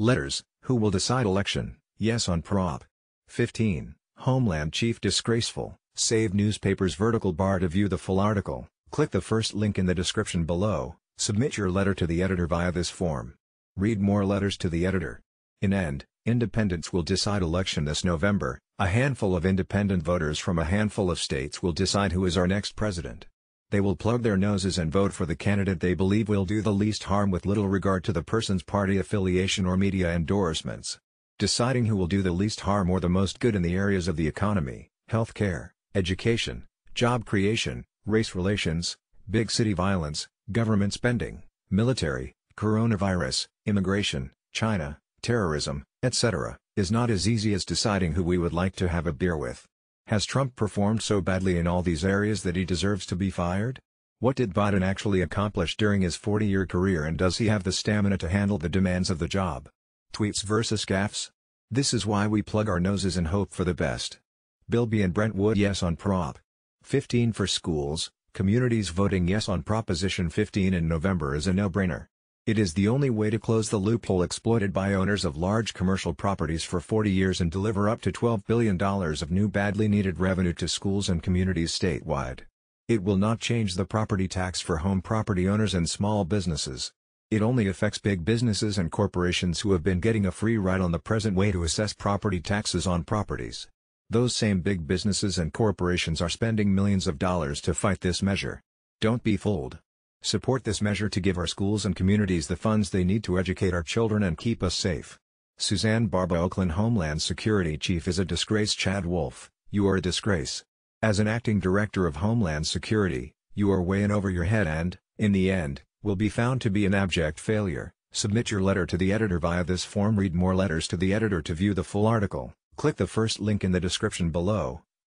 Letters, who will decide election, yes on Prop. 15, Homeland Chief disgraceful, save newspaper's vertical bar to view the full article, click the first link in the description below, submit your letter to the editor via this form. Read more letters to the editor. In end, independents will decide election this November, a handful of independent voters from a handful of states will decide who is our next president. They will plug their noses and vote for the candidate they believe will do the least harm with little regard to the person's party affiliation or media endorsements. Deciding who will do the least harm or the most good in the areas of the economy, healthcare, education, job creation, race relations, big city violence, government spending, military, coronavirus, immigration, China, terrorism, etc., is not as easy as deciding who we would like to have a beer with. Has Trump performed so badly in all these areas that he deserves to be fired? What did Biden actually accomplish during his 40-year career and does he have the stamina to handle the demands of the job? Tweets versus gaffes? This is why we plug our noses and hope for the best. Bilby and Brentwood yes on Prop. 15 for schools, communities voting yes on Proposition 15 in November is a no-brainer. It is the only way to close the loophole exploited by owners of large commercial properties for 40 years and deliver up to $12 billion of new badly needed revenue to schools and communities statewide. It will not change the property tax for home property owners and small businesses. It only affects big businesses and corporations who have been getting a free ride on the present way to assess property taxes on properties. Those same big businesses and corporations are spending millions of dollars to fight this measure. Don't be fooled. Support this measure to give our schools and communities the funds they need to educate our children and keep us safe. Suzanne Barba Oakland Homeland Security Chief is a disgrace Chad Wolf, you are a disgrace. As an acting director of Homeland Security, you are way in over your head and, in the end, will be found to be an abject failure. Submit your letter to the editor via this form. Read more letters to the editor to view the full article. Click the first link in the description below.